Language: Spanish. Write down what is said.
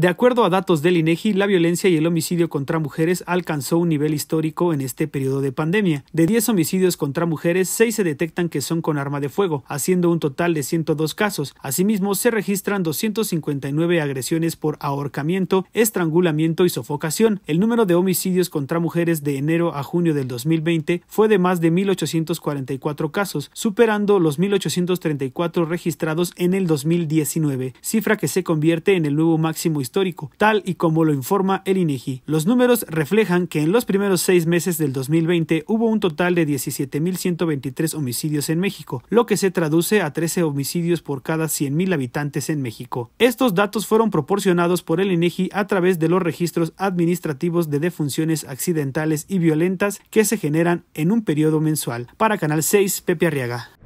De acuerdo a datos del INEGI, e la violencia y el homicidio contra mujeres alcanzó un nivel histórico en este periodo de pandemia. De 10 homicidios contra mujeres, 6 se detectan que son con arma de fuego, haciendo un total de 102 casos. Asimismo, se registran 259 agresiones por ahorcamiento, estrangulamiento y sofocación. El número de homicidios contra mujeres de enero a junio del 2020 fue de más de 1.844 casos, superando los 1.834 registrados en el 2019, cifra que se convierte en el nuevo máximo histórico histórico, tal y como lo informa el INEGI. E los números reflejan que en los primeros seis meses del 2020 hubo un total de 17.123 homicidios en México, lo que se traduce a 13 homicidios por cada 100.000 habitantes en México. Estos datos fueron proporcionados por el INEGI e a través de los registros administrativos de defunciones accidentales y violentas que se generan en un periodo mensual. Para Canal 6, Pepe Arriaga.